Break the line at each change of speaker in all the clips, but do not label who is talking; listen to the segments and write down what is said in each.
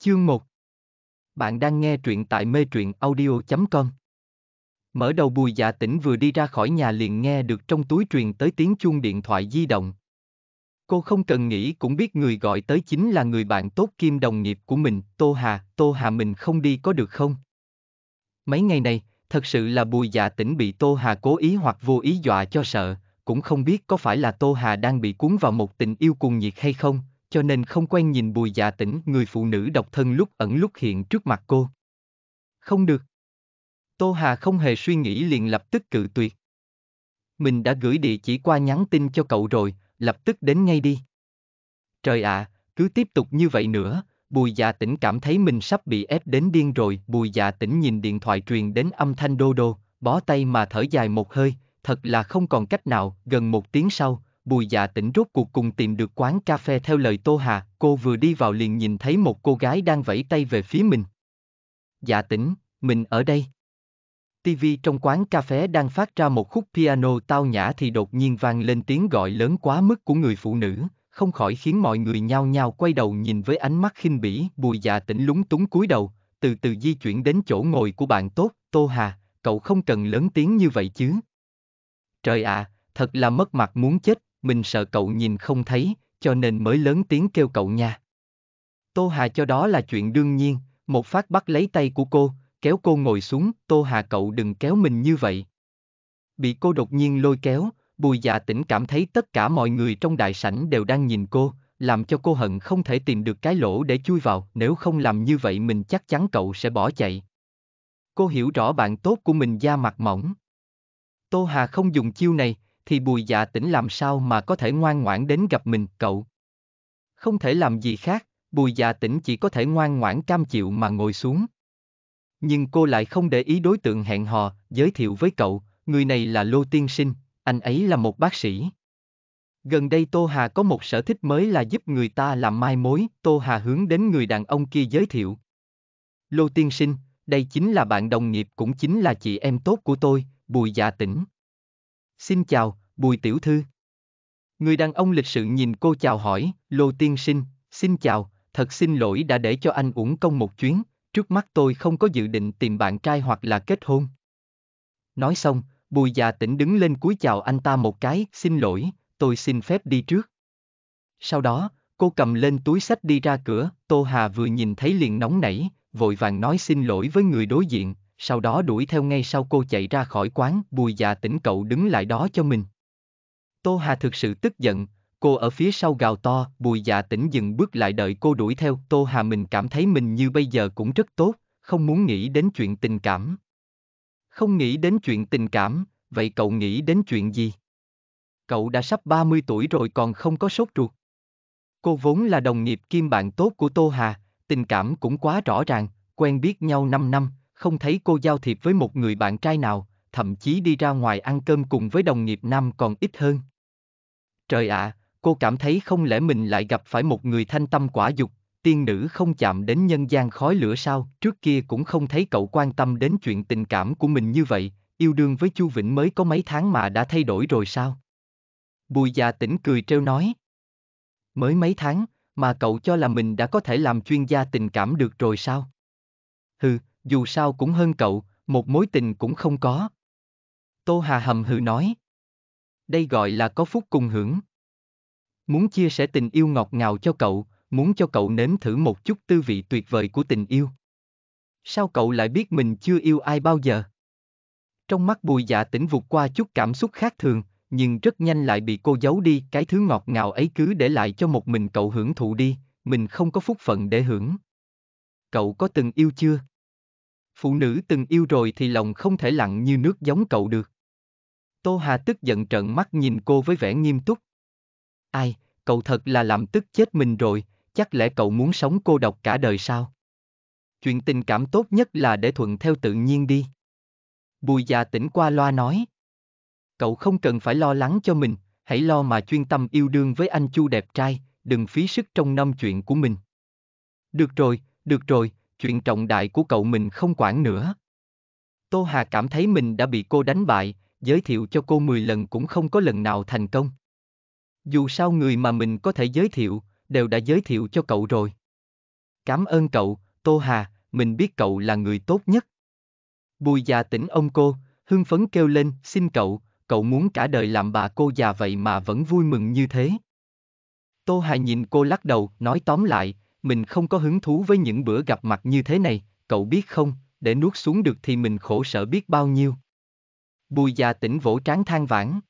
Chương 1 Bạn đang nghe truyện tại mê truyện audio.com Mở đầu bùi dạ tỉnh vừa đi ra khỏi nhà liền nghe được trong túi truyền tới tiếng chuông điện thoại di động. Cô không cần nghĩ cũng biết người gọi tới chính là người bạn tốt kim đồng nghiệp của mình, Tô Hà, Tô Hà mình không đi có được không? Mấy ngày này, thật sự là bùi dạ tỉnh bị Tô Hà cố ý hoặc vô ý dọa cho sợ, cũng không biết có phải là Tô Hà đang bị cuốn vào một tình yêu cuồng nhiệt hay không, cho nên không quen nhìn bùi dạ tỉnh người phụ nữ độc thân lúc ẩn lúc hiện trước mặt cô. Không được. Tô Hà không hề suy nghĩ liền lập tức cự tuyệt. Mình đã gửi địa chỉ qua nhắn tin cho cậu rồi, lập tức đến ngay đi. Trời ạ, à, cứ tiếp tục như vậy nữa, Bùi Dạ Tĩnh cảm thấy mình sắp bị ép đến điên rồi, Bùi Dạ Tĩnh nhìn điện thoại truyền đến âm thanh đô đô, bó tay mà thở dài một hơi, thật là không còn cách nào, gần một tiếng sau, Bùi dạ Tĩnh rốt cuộc cùng tìm được quán cà phê theo lời Tô Hà, cô vừa đi vào liền nhìn thấy một cô gái đang vẫy tay về phía mình. Dạ Tĩnh, mình ở đây. TV trong quán cà phê đang phát ra một khúc piano tao nhã thì đột nhiên vang lên tiếng gọi lớn quá mức của người phụ nữ, không khỏi khiến mọi người nhao nhao quay đầu nhìn với ánh mắt khinh bỉ, bùi dạ Tĩnh lúng túng cúi đầu, từ từ di chuyển đến chỗ ngồi của bạn tốt, Tô Hà, cậu không cần lớn tiếng như vậy chứ. Trời ạ, à, thật là mất mặt muốn chết, mình sợ cậu nhìn không thấy, cho nên mới lớn tiếng kêu cậu nha. Tô Hà cho đó là chuyện đương nhiên, một phát bắt lấy tay của cô, kéo cô ngồi xuống, Tô Hà cậu đừng kéo mình như vậy. Bị cô đột nhiên lôi kéo, bùi dạ tỉnh cảm thấy tất cả mọi người trong đại sảnh đều đang nhìn cô, làm cho cô hận không thể tìm được cái lỗ để chui vào, nếu không làm như vậy mình chắc chắn cậu sẽ bỏ chạy. Cô hiểu rõ bạn tốt của mình da mặt mỏng. Tô Hà không dùng chiêu này, thì bùi dạ tỉnh làm sao mà có thể ngoan ngoãn đến gặp mình, cậu. Không thể làm gì khác, bùi dạ tỉnh chỉ có thể ngoan ngoãn cam chịu mà ngồi xuống. Nhưng cô lại không để ý đối tượng hẹn hò, giới thiệu với cậu, người này là Lô Tiên Sinh, anh ấy là một bác sĩ. Gần đây Tô Hà có một sở thích mới là giúp người ta làm mai mối, Tô Hà hướng đến người đàn ông kia giới thiệu. Lô Tiên Sinh, đây chính là bạn đồng nghiệp cũng chính là chị em tốt của tôi, Bùi Dạ Tĩnh. Xin chào, Bùi Tiểu Thư. Người đàn ông lịch sự nhìn cô chào hỏi, Lô Tiên Sinh, xin chào, thật xin lỗi đã để cho anh uổng công một chuyến, trước mắt tôi không có dự định tìm bạn trai hoặc là kết hôn. Nói xong, Bùi già tỉnh đứng lên cúi chào anh ta một cái, xin lỗi, tôi xin phép đi trước. Sau đó, cô cầm lên túi sách đi ra cửa, Tô Hà vừa nhìn thấy liền nóng nảy, vội vàng nói xin lỗi với người đối diện, sau đó đuổi theo ngay sau cô chạy ra khỏi quán, bùi già dạ tỉnh cậu đứng lại đó cho mình. Tô Hà thực sự tức giận, cô ở phía sau gào to, bùi già dạ tỉnh dừng bước lại đợi cô đuổi theo, Tô Hà mình cảm thấy mình như bây giờ cũng rất tốt, không muốn nghĩ đến chuyện tình cảm. Không nghĩ đến chuyện tình cảm, vậy cậu nghĩ đến chuyện gì? Cậu đã sắp 30 tuổi rồi còn không có sốt ruột. Cô vốn là đồng nghiệp kiêm bạn tốt của Tô Hà, tình cảm cũng quá rõ ràng, quen biết nhau 5 năm, không thấy cô giao thiệp với một người bạn trai nào, thậm chí đi ra ngoài ăn cơm cùng với đồng nghiệp nam còn ít hơn. Trời ạ, à, cô cảm thấy không lẽ mình lại gặp phải một người thanh tâm quả dục, tiên nữ không chạm đến nhân gian khói lửa sao, trước kia cũng không thấy cậu quan tâm đến chuyện tình cảm của mình như vậy, yêu đương với Chu Vĩnh mới có mấy tháng mà đã thay đổi rồi sao? Bùi già tỉnh cười trêu nói. Mới mấy tháng, mà cậu cho là mình đã có thể làm chuyên gia tình cảm được rồi sao? Hừ, dù sao cũng hơn cậu, một mối tình cũng không có. Tô Hà hầm hừ nói. Đây gọi là có phúc cùng hưởng. Muốn chia sẻ tình yêu ngọt ngào cho cậu, muốn cho cậu nếm thử một chút tư vị tuyệt vời của tình yêu. Sao cậu lại biết mình chưa yêu ai bao giờ? Trong mắt bùi dạ tỉnh vụt qua chút cảm xúc khác thường, nhưng rất nhanh lại bị cô giấu đi cái thứ ngọt ngào ấy cứ để lại cho một mình cậu hưởng thụ đi, mình không có phúc phận để hưởng. Cậu có từng yêu chưa? phụ nữ từng yêu rồi thì lòng không thể lặng như nước giống cậu được. Tô Hà tức giận trợn mắt nhìn cô với vẻ nghiêm túc. Ai, cậu thật là làm tức chết mình rồi, chắc lẽ cậu muốn sống cô độc cả đời sao? Chuyện tình cảm tốt nhất là để thuận theo tự nhiên đi. Bùi già tỉnh qua loa nói. Cậu không cần phải lo lắng cho mình, hãy lo mà chuyên tâm yêu đương với anh chu đẹp trai, đừng phí sức trong năm chuyện của mình. Được rồi, được rồi, chuyện trọng đại của cậu mình không quản nữa. Tô Hà cảm thấy mình đã bị cô đánh bại, giới thiệu cho cô 10 lần cũng không có lần nào thành công. Dù sao người mà mình có thể giới thiệu, đều đã giới thiệu cho cậu rồi. Cảm ơn cậu, Tô Hà, mình biết cậu là người tốt nhất. Bùi già tỉnh ông cô, hưng phấn kêu lên, xin cậu, cậu muốn cả đời làm bà cô già vậy mà vẫn vui mừng như thế. Tô Hà nhìn cô lắc đầu, nói tóm lại, mình không có hứng thú với những bữa gặp mặt như thế này, cậu biết không, để nuốt xuống được thì mình khổ sở biết bao nhiêu. Bùi già tỉnh vỗ trán than vãn.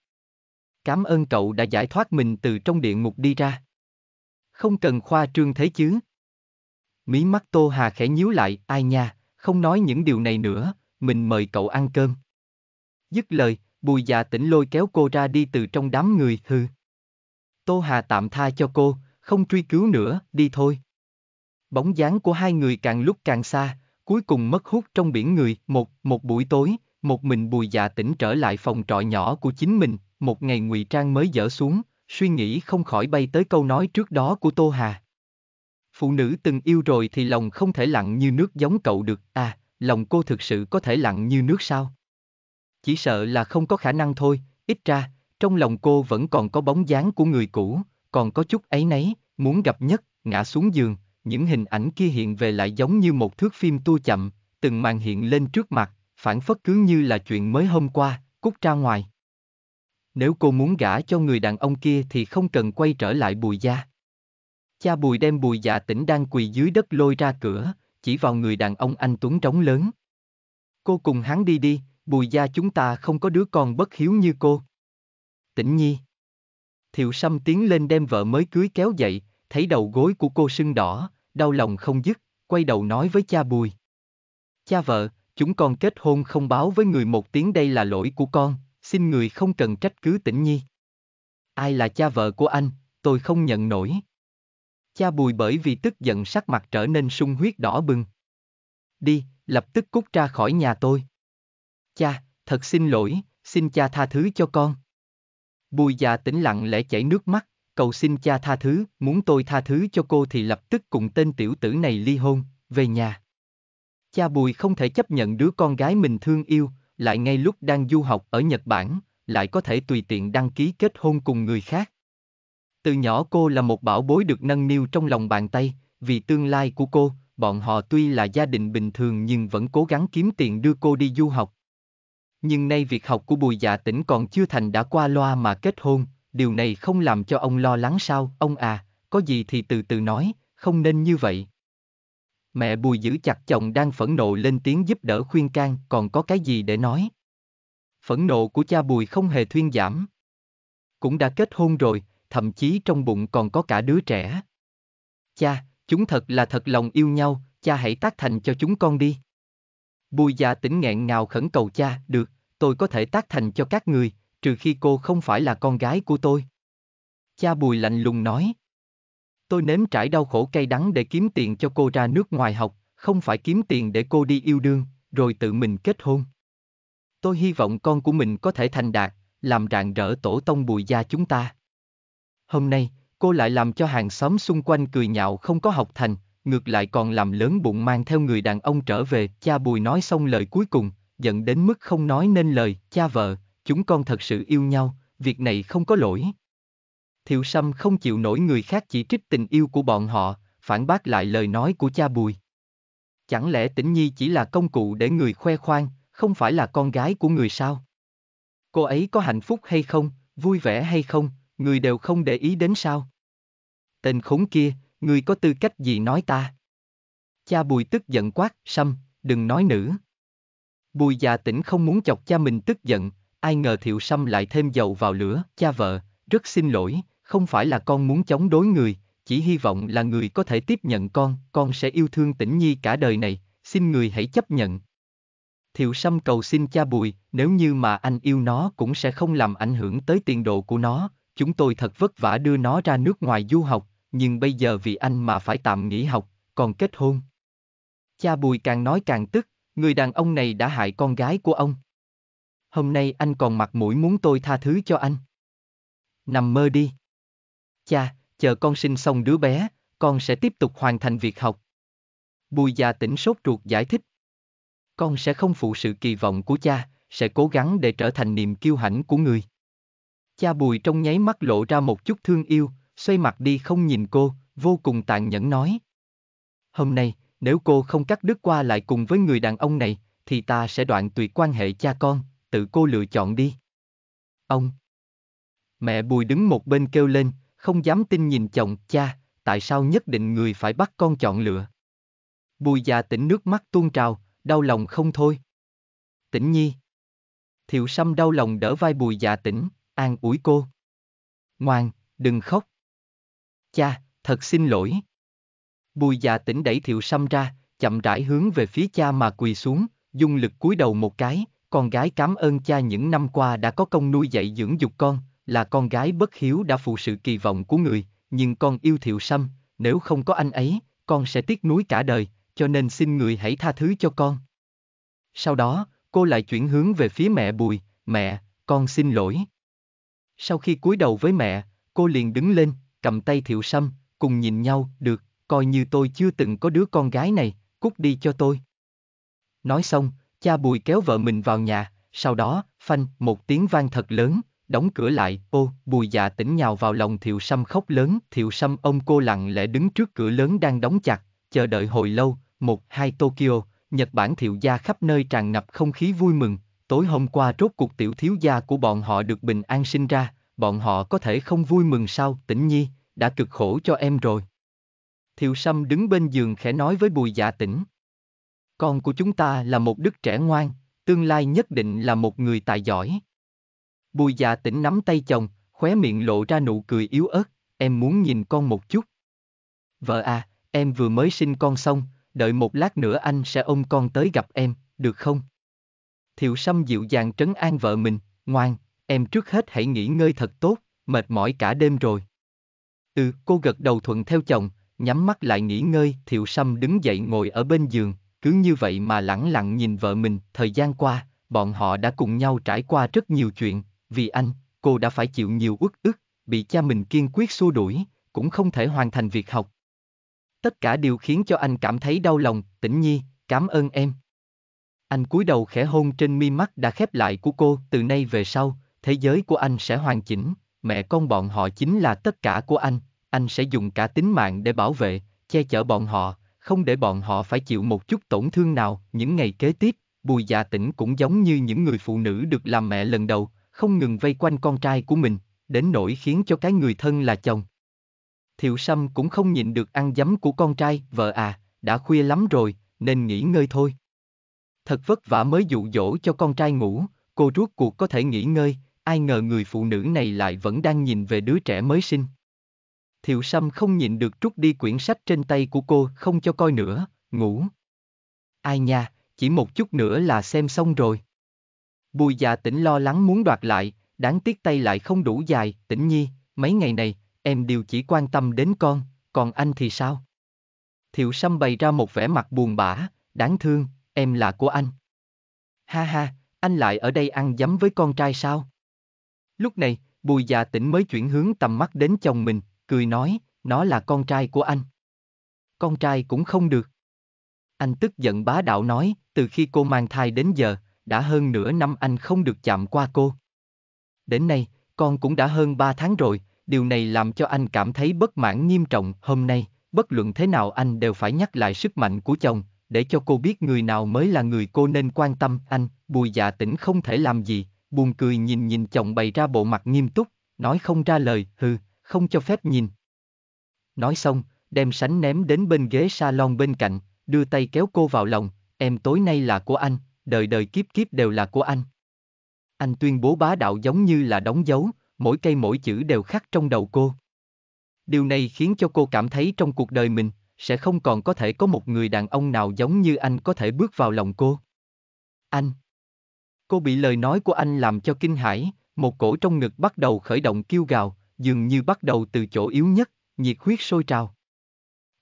Cảm ơn cậu đã giải thoát mình từ trong địa ngục đi ra. Không cần khoa trương thế chứ. Mí mắt Tô Hà khẽ nhíu lại, ai nha, không nói những điều này nữa, mình mời cậu ăn cơm. Dứt lời, bùi già tỉnh lôi kéo cô ra đi từ trong đám người, hư. Tô Hà tạm tha cho cô, không truy cứu nữa, đi thôi. Bóng dáng của hai người càng lúc càng xa, cuối cùng mất hút trong biển người, một, một buổi tối, một mình bùi dạ tỉnh trở lại phòng trọ nhỏ của chính mình, một ngày ngụy trang mới dở xuống, suy nghĩ không khỏi bay tới câu nói trước đó của Tô Hà. Phụ nữ từng yêu rồi thì lòng không thể lặng như nước giống cậu được, à, lòng cô thực sự có thể lặng như nước sao? Chỉ sợ là không có khả năng thôi, ít ra, trong lòng cô vẫn còn có bóng dáng của người cũ, còn có chút ấy nấy, muốn gặp nhất, ngã xuống giường, những hình ảnh kia hiện về lại giống như một thước phim tua chậm, từng màn hiện lên trước mặt, phản phất cứ như là chuyện mới hôm qua, cút ra ngoài. Nếu cô muốn gả cho người đàn ông kia thì không cần quay trở lại bùi gia. Cha bùi đem bùi dạ tỉnh đang quỳ dưới đất lôi ra cửa, chỉ vào người đàn ông anh Tuấn trống lớn. Cô cùng hắn đi đi, bùi gia chúng ta không có đứa con bất hiếu như cô. Tĩnh nhi. Thiệu Sâm tiến lên đem vợ mới cưới kéo dậy, thấy đầu gối của cô sưng đỏ, đau lòng không dứt, quay đầu nói với cha Bùi. Cha vợ, chúng con kết hôn không báo với người một tiếng đây là lỗi của con, xin người không cần trách cứ tĩnh nhi. Ai là cha vợ của anh, tôi không nhận nổi. Cha Bùi bởi vì tức giận sắc mặt trở nên sung huyết đỏ bừng. Đi, lập tức cút ra khỏi nhà tôi. Cha, thật xin lỗi, xin cha tha thứ cho con. Bùi già tĩnh lặng lẽ chảy nước mắt, cầu xin cha tha thứ, muốn tôi tha thứ cho cô thì lập tức cùng tên tiểu tử này ly hôn, về nhà. Cha Bùi không thể chấp nhận đứa con gái mình thương yêu, lại ngay lúc đang du học ở Nhật Bản, lại có thể tùy tiện đăng ký kết hôn cùng người khác. Từ nhỏ cô là một bảo bối được nâng niu trong lòng bàn tay, vì tương lai của cô, bọn họ tuy là gia đình bình thường nhưng vẫn cố gắng kiếm tiền đưa cô đi du học. Nhưng nay việc học của Bùi Dạ Tĩnh còn chưa thành đã qua loa mà kết hôn, điều này không làm cho ông lo lắng sao, ông à, có gì thì từ từ nói, không nên như vậy. Mẹ Bùi giữ chặt chồng đang phẫn nộ lên tiếng giúp đỡ khuyên can, còn có cái gì để nói? Phẫn nộ của cha Bùi không hề thuyên giảm. Cũng đã kết hôn rồi, thậm chí trong bụng còn có cả đứa trẻ. Cha, chúng thật là thật lòng yêu nhau, cha hãy tác thành cho chúng con đi. Bùi già tỉnh nghẹn ngào khẩn cầu cha, được, tôi có thể tác thành cho các người, trừ khi cô không phải là con gái của tôi. Cha Bùi lạnh lùng nói. Tôi nếm trải đau khổ cay đắng để kiếm tiền cho cô ra nước ngoài học, không phải kiếm tiền để cô đi yêu đương, rồi tự mình kết hôn. Tôi hy vọng con của mình có thể thành đạt, làm rạng rỡ tổ tông bùi gia chúng ta. Hôm nay, cô lại làm cho hàng xóm xung quanh cười nhạo không có học thành, ngược lại còn làm lớn bụng mang theo người đàn ông trở về. Cha bùi nói xong lời cuối cùng, giận đến mức không nói nên lời, cha vợ, chúng con thật sự yêu nhau, việc này không có lỗi. Thiệu Sâm không chịu nổi người khác chỉ trích tình yêu của bọn họ, phản bác lại lời nói của cha Bùi. Chẳng lẽ Tĩnh Nhi chỉ là công cụ để người khoe khoang, không phải là con gái của người sao? Cô ấy có hạnh phúc hay không, vui vẻ hay không, người đều không để ý đến sao? Tên khốn kia, người có tư cách gì nói ta? Cha Bùi tức giận quát, Sâm, đừng nói nữ. Bùi già tỉnh không muốn chọc cha mình tức giận, ai ngờ thiệu sâm lại thêm dầu vào lửa, cha vợ, rất xin lỗi, không phải là con muốn chống đối người, chỉ hy vọng là người có thể tiếp nhận con, con sẽ yêu thương tĩnh nhi cả đời này, xin người hãy chấp nhận. Thiệu sâm cầu xin cha Bùi, nếu như mà anh yêu nó cũng sẽ không làm ảnh hưởng tới tiền đồ của nó, chúng tôi thật vất vả đưa nó ra nước ngoài du học, nhưng bây giờ vì anh mà phải tạm nghỉ học, còn kết hôn. Cha Bùi càng nói càng tức, người đàn ông này đã hại con gái của ông hôm nay anh còn mặt mũi muốn tôi tha thứ cho anh. Nằm mơ đi. Cha, chờ con sinh xong đứa bé, con sẽ tiếp tục hoàn thành việc học. Bùi già tỉnh sốt ruột giải thích. Con sẽ không phụ sự kỳ vọng của cha, sẽ cố gắng để trở thành niềm kiêu hãnh của người. Cha bùi trong nháy mắt lộ ra một chút thương yêu, xoay mặt đi không nhìn cô, vô cùng tàn nhẫn nói. Hôm nay, nếu cô không cắt đứt qua lại cùng với người đàn ông này, thì ta sẽ đoạn tuyệt quan hệ cha con, tự cô lựa chọn đi. Ông. Mẹ Bùi đứng một bên kêu lên, không dám tin nhìn chồng, cha, tại sao nhất định người phải bắt con chọn lựa. Bùi già tỉnh nước mắt tuôn trào, đau lòng không thôi. Tỉnh nhi. Thiệu Sâm đau lòng đỡ vai bùi già tỉnh, an ủi cô. Ngoan, đừng khóc. Cha, thật xin lỗi. Bùi già tỉnh đẩy Thiệu Sâm ra, chậm rãi hướng về phía cha mà quỳ xuống, dùng lực cúi đầu một cái, con gái cảm ơn cha những năm qua đã có công nuôi dạy dưỡng dục con, là con gái bất hiếu đã phụ sự kỳ vọng của người, nhưng con yêu Thiệu Sâm, nếu không có anh ấy, con sẽ tiếc nuối cả đời, cho nên xin người hãy tha thứ cho con. Sau đó, cô lại chuyển hướng về phía mẹ Bùi, mẹ, con xin lỗi. Sau khi cúi đầu với mẹ, cô liền đứng lên, cầm tay Thiệu Sâm, cùng nhìn nhau, được, coi như tôi chưa từng có đứa con gái này, cút đi cho tôi. Nói xong, Cha Bùi kéo vợ mình vào nhà, sau đó, phanh, một tiếng vang thật lớn, đóng cửa lại, ô, Bùi dạ tỉnh nhào vào lòng Thiệu Sâm khóc lớn, Thiệu Sâm ông cô lặng lẽ đứng trước cửa lớn đang đóng chặt, chờ đợi hồi lâu, một, hai Tokyo, Nhật Bản Thiệu gia khắp nơi tràn ngập không khí vui mừng, tối hôm qua rốt cuộc tiểu thiếu gia của bọn họ được bình an sinh ra, bọn họ có thể không vui mừng sao, tỉnh nhi, đã cực khổ cho em rồi. Thiệu Sâm đứng bên giường khẽ nói với Bùi Dạ Tĩnh. Con của chúng ta là một đứa trẻ ngoan, tương lai nhất định là một người tài giỏi. Bùi già tỉnh nắm tay chồng, khóe miệng lộ ra nụ cười yếu ớt, em muốn nhìn con một chút. Vợ à, em vừa mới sinh con xong, đợi một lát nữa anh sẽ ôm con tới gặp em, được không? Thiệu Sâm dịu dàng trấn an vợ mình, ngoan, em trước hết hãy nghỉ ngơi thật tốt, mệt mỏi cả đêm rồi. Ừ, cô gật đầu thuận theo chồng, nhắm mắt lại nghỉ ngơi, Thiệu Sâm đứng dậy ngồi ở bên giường, cứ như vậy mà lẳng lặng nhìn vợ mình, thời gian qua, bọn họ đã cùng nhau trải qua rất nhiều chuyện, vì anh, cô đã phải chịu nhiều uất ức, bị cha mình kiên quyết xua đuổi, cũng không thể hoàn thành việc học. Tất cả đều khiến cho anh cảm thấy đau lòng, tĩnh nhi, cảm ơn em. Anh cúi đầu khẽ hôn trên mi mắt đã khép lại của cô, từ nay về sau, thế giới của anh sẽ hoàn chỉnh, mẹ con bọn họ chính là tất cả của anh, anh sẽ dùng cả tính mạng để bảo vệ, che chở bọn họ, không để bọn họ phải chịu một chút tổn thương nào. Những ngày kế tiếp, Bùi Dạ Tĩnh cũng giống như những người phụ nữ được làm mẹ lần đầu, không ngừng vây quanh con trai của mình, đến nỗi khiến cho cái người thân là chồng. Thiệu Sâm cũng không nhịn được ăn dấm của con trai, vợ à, đã khuya lắm rồi, nên nghỉ ngơi thôi. Thật vất vả mới dụ dỗ cho con trai ngủ, cô rốt cuộc có thể nghỉ ngơi, ai ngờ người phụ nữ này lại vẫn đang nhìn về đứa trẻ mới sinh. Thiệu Sâm không nhịn được trút đi quyển sách trên tay của cô không cho coi nữa, ngủ. Ai nha, chỉ một chút nữa là xem xong rồi. Bùi dạ tỉnh lo lắng muốn đoạt lại, đáng tiếc tay lại không đủ dài, tỉnh nhi, mấy ngày này, em đều chỉ quan tâm đến con, còn anh thì sao? Thiệu Sâm bày ra một vẻ mặt buồn bã, đáng thương, em là của anh. Ha ha, anh lại ở đây ăn dấm với con trai sao? Lúc này, bùi dạ tỉnh mới chuyển hướng tầm mắt đến chồng mình, cười nói, nó là con trai của anh. Con trai cũng không được. Anh tức giận bá đạo nói, từ khi cô mang thai đến giờ, đã hơn nửa năm anh không được chạm qua cô. Đến nay, con cũng đã hơn ba tháng rồi, điều này làm cho anh cảm thấy bất mãn nghiêm trọng. Hôm nay, bất luận thế nào anh đều phải nhắc lại sức mạnh của chồng, để cho cô biết người nào mới là người cô nên quan tâm. Anh, bùi dạ tỉnh không thể làm gì, buồn cười nhìn nhìn chồng bày ra bộ mặt nghiêm túc, nói không ra lời, hừ, không cho phép nhìn. Nói xong, đem sánh ném đến bên ghế salon bên cạnh, đưa tay kéo cô vào lòng, em tối nay là của anh, đời đời kiếp kiếp đều là của anh. Anh tuyên bố bá đạo giống như là đóng dấu, mỗi cây mỗi chữ đều khắc trong đầu cô. Điều này khiến cho cô cảm thấy trong cuộc đời mình, sẽ không còn có thể có một người đàn ông nào giống như anh có thể bước vào lòng cô. Anh. Cô bị lời nói của anh làm cho kinh hãi, một cổ trong ngực bắt đầu khởi động kêu gào, dường như bắt đầu từ chỗ yếu nhất, nhiệt huyết sôi trào.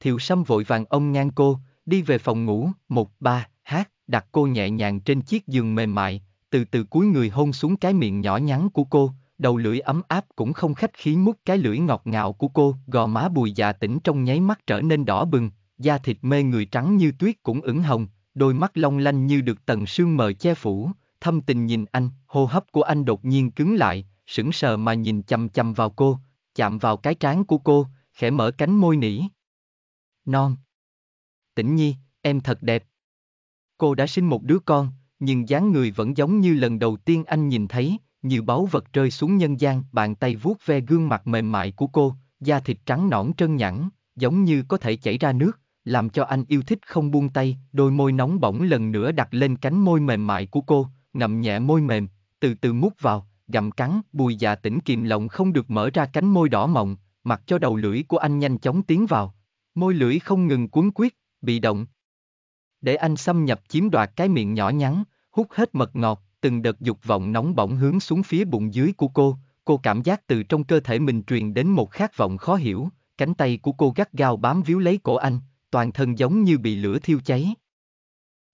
Thiệu Sâm vội vàng ông ngang cô, đi về phòng ngủ, một ba, hát, đặt cô nhẹ nhàng trên chiếc giường mềm mại, từ từ cúi người hôn xuống cái miệng nhỏ nhắn của cô, đầu lưỡi ấm áp cũng không khách khí mút cái lưỡi ngọt ngào của cô, gò má bùi già tỉnh trong nháy mắt trở nên đỏ bừng, da thịt mê người trắng như tuyết cũng ửng hồng, đôi mắt long lanh như được tầng sương mờ che phủ, thâm tình nhìn anh, hô hấp của anh đột nhiên cứng lại, sững sờ mà nhìn chằm chằm vào cô, chạm vào cái trán của cô, khẽ mở cánh môi nỉ. Non. Tĩnh nhi, em thật đẹp. Cô đã sinh một đứa con, nhưng dáng người vẫn giống như lần đầu tiên anh nhìn thấy, Như báu vật rơi xuống nhân gian, bàn tay vuốt ve gương mặt mềm mại của cô, da thịt trắng nõn trơn nhẵn, giống như có thể chảy ra nước, làm cho anh yêu thích không buông tay, đôi môi nóng bỏng lần nữa đặt lên cánh môi mềm mại của cô, ngậm nhẹ môi mềm, từ từ mút vào, gặm cắn, bùi già tỉnh kìm lòng không được mở ra cánh môi đỏ mọng, mặc cho đầu lưỡi của anh nhanh chóng tiến vào. Môi lưỡi không ngừng cuốn quyết, bị động. Để anh xâm nhập chiếm đoạt cái miệng nhỏ nhắn, hút hết mật ngọt, từng đợt dục vọng nóng bỏng hướng xuống phía bụng dưới của cô, cô cảm giác từ trong cơ thể mình truyền đến một khát vọng khó hiểu, cánh tay của cô gắt gao bám víu lấy cổ anh, toàn thân giống như bị lửa thiêu cháy.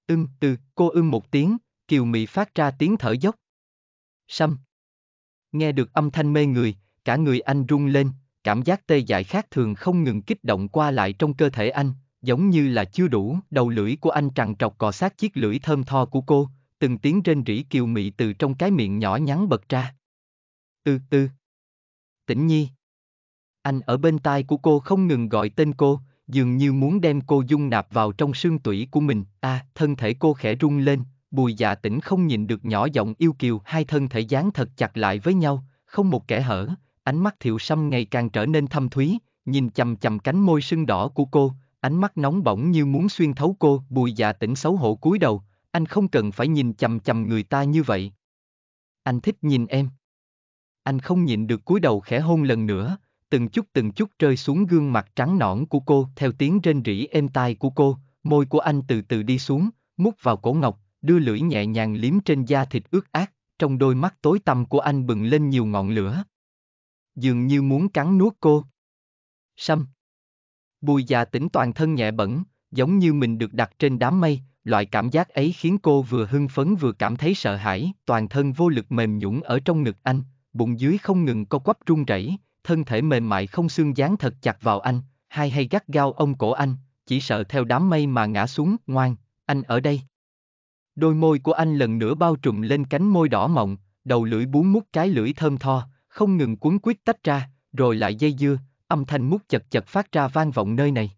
Ưm, từ, cô ưm một tiếng, kiều mị phát ra tiếng thở dốc. xâm nghe được âm thanh mê người, cả người anh rung lên, cảm giác tê dại khác thường không ngừng kích động qua lại trong cơ thể anh, giống như là chưa đủ, đầu lưỡi của anh trằn trọc cọ sát chiếc lưỡi thơm tho của cô, từng tiếng rên rỉ kiều mị từ trong cái miệng nhỏ nhắn bật ra. Từ từ. Tĩnh nhi. Anh ở bên tai của cô không ngừng gọi tên cô, dường như muốn đem cô dung nạp vào trong xương tủy của mình, a à, thân thể cô khẽ rung lên, Bùi dạ tỉnh không nhìn được nhỏ giọng yêu kiều hai thân thể dán thật chặt lại với nhau, không một kẻ hở, ánh mắt thiệu sâm ngày càng trở nên thâm thúy, nhìn chầm chầm cánh môi sưng đỏ của cô, ánh mắt nóng bỏng như muốn xuyên thấu cô, bùi dạ tỉnh xấu hổ cúi đầu, anh không cần phải nhìn chầm chầm người ta như vậy. Anh thích nhìn em. Anh không nhịn được cúi đầu khẽ hôn lần nữa, từng chút từng chút rơi xuống gương mặt trắng nõn của cô theo tiếng rên rỉ êm tai của cô, môi của anh từ từ đi xuống, mút vào cổ ngọc đưa lưỡi nhẹ nhàng liếm trên da thịt ướt át, trong đôi mắt tối tăm của anh bừng lên nhiều ngọn lửa. Dường như muốn cắn nuốt cô. Sâm. Bùi già tỉnh toàn thân nhẹ bẩn, giống như mình được đặt trên đám mây, loại cảm giác ấy khiến cô vừa hưng phấn vừa cảm thấy sợ hãi, toàn thân vô lực mềm nhũn ở trong ngực anh, bụng dưới không ngừng co quắp run rẩy, thân thể mềm mại không xương dán thật chặt vào anh, hai hay gắt gao ông cổ anh, chỉ sợ theo đám mây mà ngã xuống, ngoan, anh ở đây. Đôi môi của anh lần nữa bao trùm lên cánh môi đỏ mọng, đầu lưỡi bún mút cái lưỡi thơm tho, không ngừng cuốn quýt tách ra, rồi lại dây dưa, âm thanh mút chật chật phát ra vang vọng nơi này.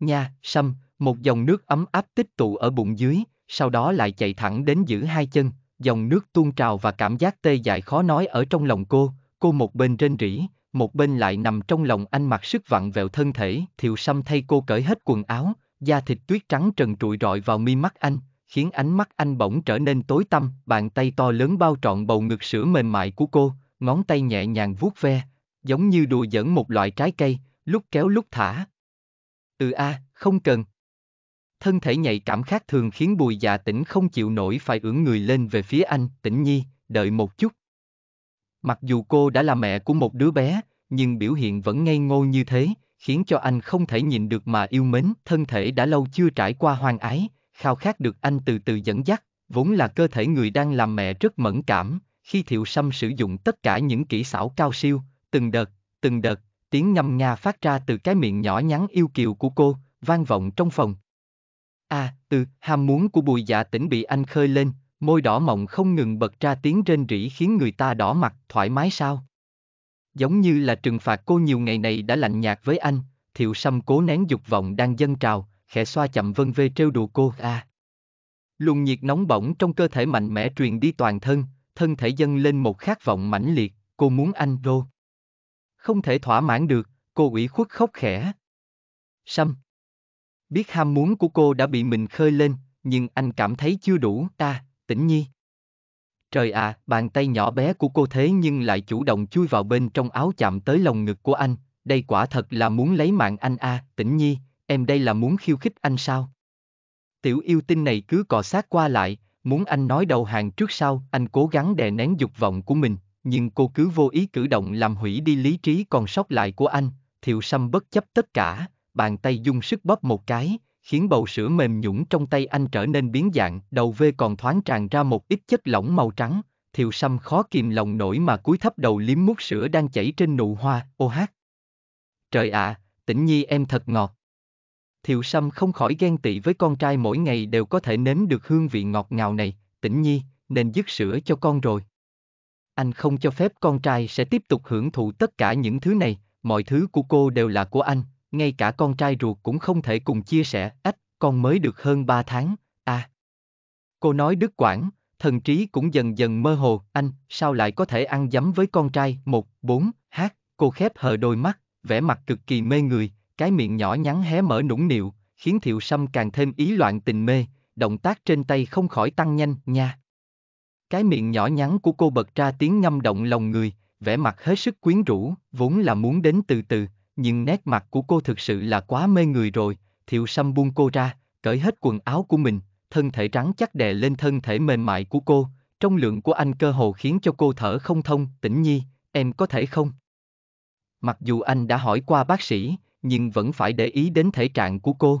Nha, sâm, một dòng nước ấm áp tích tụ ở bụng dưới, sau đó lại chạy thẳng đến giữa hai chân, dòng nước tuôn trào và cảm giác tê dại khó nói ở trong lòng cô, cô một bên rên rỉ, một bên lại nằm trong lòng anh mặc sức vặn vẹo thân thể, thiệu sâm thay cô cởi hết quần áo, da thịt tuyết trắng trần trụi rọi vào mi mắt anh, khiến ánh mắt anh bỗng trở nên tối tăm, bàn tay to lớn bao trọn bầu ngực sữa mềm mại của cô, ngón tay nhẹ nhàng vuốt ve, giống như đùa giỡn một loại trái cây, lúc kéo lúc thả. Từ a, không cần. Thân thể nhạy cảm khác thường khiến bùi dạ tỉnh không chịu nổi phải ưỡn người lên về phía anh, tỉnh nhi, đợi một chút. Mặc dù cô đã là mẹ của một đứa bé, nhưng biểu hiện vẫn ngây ngô như thế, khiến cho anh không thể nhìn được mà yêu mến. Thân thể đã lâu chưa trải qua hoang ái, khao khát được anh từ từ dẫn dắt, vốn là cơ thể người đang làm mẹ rất mẫn cảm, khi thiệu sâm sử dụng tất cả những kỹ xảo cao siêu, từng đợt, từng đợt, tiếng ngâm nga phát ra từ cái miệng nhỏ nhắn yêu kiều của cô, vang vọng trong phòng. A, à, từ, ham muốn của bùi dạ tỉnh bị anh khơi lên, môi đỏ mọng không ngừng bật ra tiếng rên rỉ khiến người ta đỏ mặt, thoải mái sao? Giống như là trừng phạt cô nhiều ngày này đã lạnh nhạt với anh, thiệu sâm cố nén dục vọng đang dâng trào, khẽ xoa chậm vân vê trêu đùa cô a. À. Luồng nhiệt nóng bỏng trong cơ thể mạnh mẽ truyền đi toàn thân, thân thể dâng lên một khát vọng mãnh liệt, cô muốn anh đô. Không thể thỏa mãn được, cô ủy khuất khóc khẽ. Sâm. Biết ham muốn của cô đã bị mình khơi lên, nhưng anh cảm thấy chưa đủ, ta, tĩnh nhi. Trời à, bàn tay nhỏ bé của cô thế nhưng lại chủ động chui vào bên trong áo chạm tới lồng ngực của anh, đây quả thật là muốn lấy mạng anh a, à, tĩnh nhi, em đây là muốn khiêu khích anh sao? Tiểu yêu tinh này cứ cọ sát qua lại, muốn anh nói đầu hàng trước sau, anh cố gắng đè nén dục vọng của mình, nhưng cô cứ vô ý cử động làm hủy đi lý trí còn sót lại của anh, thiệu sâm bất chấp tất cả, bàn tay dung sức bóp một cái, khiến bầu sữa mềm nhũng trong tay anh trở nên biến dạng, đầu vê còn thoáng tràn ra một ít chất lỏng màu trắng, thiệu sâm khó kìm lòng nổi mà cúi thấp đầu liếm mút sữa đang chảy trên nụ hoa, ô hát. Trời ạ, à, tĩnh nhi em thật ngọt. Thiệu Sâm không khỏi ghen tị với con trai mỗi ngày đều có thể nếm được hương vị ngọt ngào này, tĩnh nhi, nên dứt sữa cho con rồi. Anh không cho phép con trai sẽ tiếp tục hưởng thụ tất cả những thứ này, mọi thứ của cô đều là của anh, ngay cả con trai ruột cũng không thể cùng chia sẻ, ách, con mới được hơn 3 tháng, à. Cô nói đứt quãng, thần trí cũng dần dần mơ hồ, anh, sao lại có thể ăn dấm với con trai, một, bốn, hát, cô khép hờ đôi mắt, vẻ mặt cực kỳ mê người, cái miệng nhỏ nhắn hé mở nũng nịu, khiến Thiệu Sâm càng thêm ý loạn tình mê, động tác trên tay không khỏi tăng nhanh, nha. Cái miệng nhỏ nhắn của cô bật ra tiếng ngâm động lòng người, vẻ mặt hết sức quyến rũ, vốn là muốn đến từ từ, nhưng nét mặt của cô thực sự là quá mê người rồi, Thiệu Sâm buông cô ra, cởi hết quần áo của mình, thân thể trắng chắc đè lên thân thể mềm mại của cô, trong lượng của anh cơ hồ khiến cho cô thở không thông, tĩnh nhi, em có thể không? Mặc dù anh đã hỏi qua bác sĩ, nhưng vẫn phải để ý đến thể trạng của cô.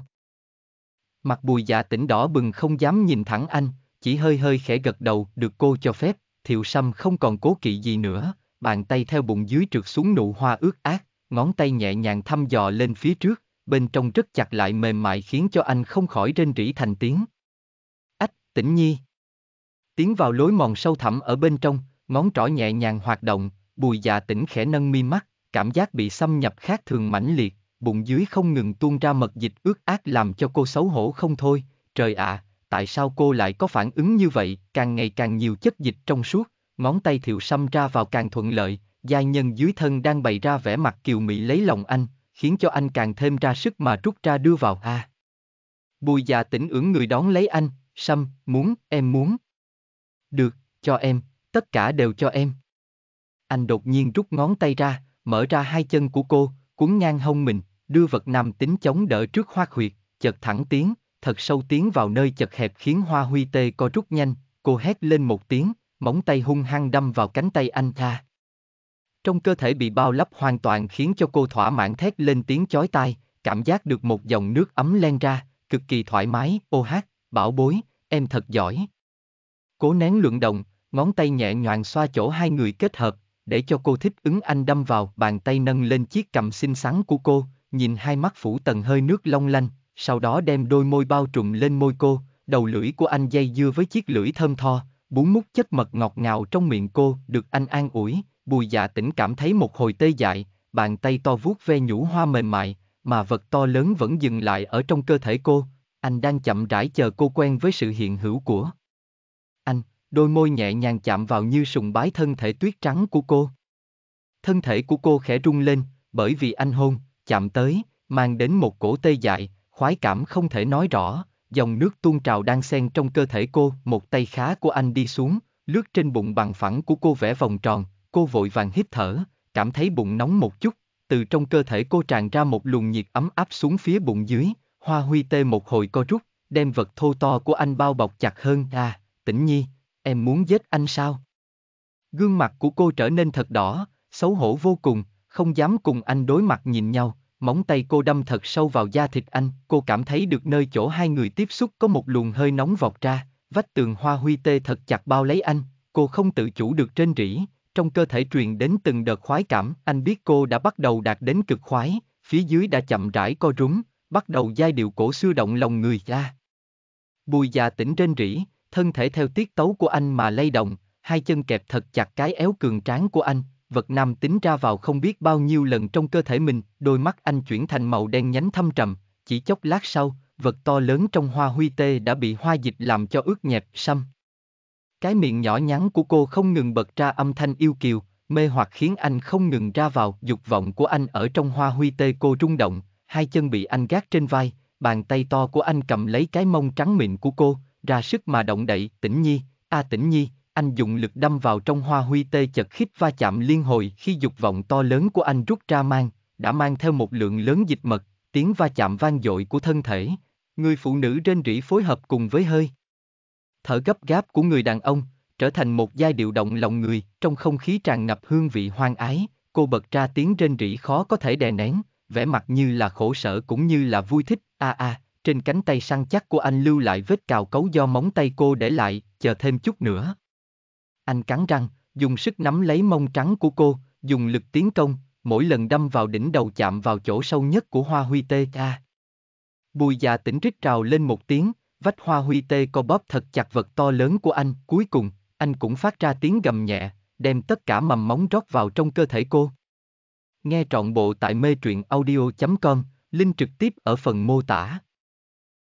Mặt bùi già dạ tỉnh đỏ bừng không dám nhìn thẳng anh, chỉ hơi hơi khẽ gật đầu được cô cho phép, thiệu sâm không còn cố kỵ gì nữa, bàn tay theo bụng dưới trượt xuống nụ hoa ướt át, ngón tay nhẹ nhàng thăm dò lên phía trước, bên trong rất chặt lại mềm mại khiến cho anh không khỏi rên rỉ thành tiếng. Ách, tĩnh nhi. Tiến vào lối mòn sâu thẳm ở bên trong, ngón trỏ nhẹ nhàng hoạt động, bùi già dạ tỉnh khẽ nâng mi mắt, cảm giác bị xâm nhập khác thường mãnh liệt, bụng dưới không ngừng tuôn ra mật dịch ướt át làm cho cô xấu hổ không thôi, trời ạ, à, tại sao cô lại có phản ứng như vậy, càng ngày càng nhiều chất dịch trong suốt, ngón tay thiệu xăm ra vào càng thuận lợi, giai nhân dưới thân đang bày ra vẻ mặt kiều mỹ lấy lòng anh, khiến cho anh càng thêm ra sức mà rút ra đưa vào a. À. Bùi già tỉnh ưỡng người đón lấy anh, xăm, muốn, em muốn. Được, cho em, tất cả đều cho em. Anh đột nhiên rút ngón tay ra, mở ra hai chân của cô, cuốn ngang hông mình, đưa vật nam tính chống đỡ trước hoa huyệt, chợt thẳng tiến, thật sâu tiến vào nơi chật hẹp khiến hoa huy tê co rút nhanh, cô hét lên một tiếng, móng tay hung hăng đâm vào cánh tay anh ta. Trong cơ thể bị bao lấp hoàn toàn khiến cho cô thỏa mãn thét lên tiếng chói tai, cảm giác được một dòng nước ấm len ra, cực kỳ thoải mái, ô hát, bảo bối, em thật giỏi. Cố nén luận động, ngón tay nhẹ nhàng xoa chỗ hai người kết hợp, để cho cô thích ứng anh đâm vào bàn tay nâng lên chiếc cầm xinh xắn của cô, nhìn hai mắt phủ tầng hơi nước long lanh, sau đó đem đôi môi bao trùm lên môi cô, đầu lưỡi của anh dây dưa với chiếc lưỡi thơm tho, bún mút chất mật ngọt ngào trong miệng cô được anh an ủi, bùi dạ tỉnh cảm thấy một hồi tê dại, bàn tay to vuốt ve nhũ hoa mềm mại, mà vật to lớn vẫn dừng lại ở trong cơ thể cô, anh đang chậm rãi chờ cô quen với sự hiện hữu của anh đôi môi nhẹ nhàng chạm vào như sùng bái thân thể tuyết trắng của cô. Thân thể của cô khẽ rung lên, bởi vì anh hôn, chạm tới, mang đến một cổ tê dại, khoái cảm không thể nói rõ, dòng nước tuôn trào đang xen trong cơ thể cô, một tay khá của anh đi xuống, lướt trên bụng bằng phẳng của cô vẽ vòng tròn, cô vội vàng hít thở, cảm thấy bụng nóng một chút, từ trong cơ thể cô tràn ra một luồng nhiệt ấm áp xuống phía bụng dưới, hoa huy tê một hồi co rút, đem vật thô to của anh bao bọc chặt hơn, à, tĩnh nhi, em muốn giết anh sao? Gương mặt của cô trở nên thật đỏ, xấu hổ vô cùng, không dám cùng anh đối mặt nhìn nhau, móng tay cô đâm thật sâu vào da thịt anh, cô cảm thấy được nơi chỗ hai người tiếp xúc có một luồng hơi nóng vọt ra, vách tường hoa huy tê thật chặt bao lấy anh, cô không tự chủ được trên rỉ, trong cơ thể truyền đến từng đợt khoái cảm, anh biết cô đã bắt đầu đạt đến cực khoái, phía dưới đã chậm rãi co rúm, bắt đầu giai điệu cổ xưa động lòng người ra. Bùi già tỉnh trên rỉ, thân thể theo tiết tấu của anh mà lay động, hai chân kẹp thật chặt cái éo cường tráng của anh, vật nam tính ra vào không biết bao nhiêu lần trong cơ thể mình, đôi mắt anh chuyển thành màu đen nhánh thâm trầm, chỉ chốc lát sau, vật to lớn trong hoa huy tê đã bị hoa dịch làm cho ướt nhẹp xâm. Cái miệng nhỏ nhắn của cô không ngừng bật ra âm thanh yêu kiều, mê hoặc khiến anh không ngừng ra vào, dục vọng của anh ở trong hoa huy tê cô rung động, hai chân bị anh gác trên vai, bàn tay to của anh cầm lấy cái mông trắng mịn của cô, ra sức mà động đậy, tĩnh nhi, a à, tĩnh nhi, anh dùng lực đâm vào trong hoa huy tê chật khít va chạm liên hồi khi dục vọng to lớn của anh rút ra mang, đã mang theo một lượng lớn dịch mật, tiếng va chạm vang dội của thân thể, người phụ nữ trên rỉ phối hợp cùng với hơi. Thở gấp gáp của người đàn ông, trở thành một giai điệu động lòng người, trong không khí tràn ngập hương vị hoang ái, cô bật ra tiếng trên rỉ khó có thể đè nén, vẻ mặt như là khổ sở cũng như là vui thích, a à a, à, trên cánh tay săn chắc của anh lưu lại vết cào cấu do móng tay cô để lại, chờ thêm chút nữa. Anh cắn răng, dùng sức nắm lấy mông trắng của cô, dùng lực tiến công, mỗi lần đâm vào đỉnh đầu chạm vào chỗ sâu nhất của hoa huy tê ca. Bùi già tỉnh rít trào lên một tiếng, vách hoa huy tê co bóp thật chặt vật to lớn của anh, cuối cùng, anh cũng phát ra tiếng gầm nhẹ, đem tất cả mầm móng rót vào trong cơ thể cô. Nghe trọn bộ tại mê truyện audio.com, link trực tiếp ở phần mô tả.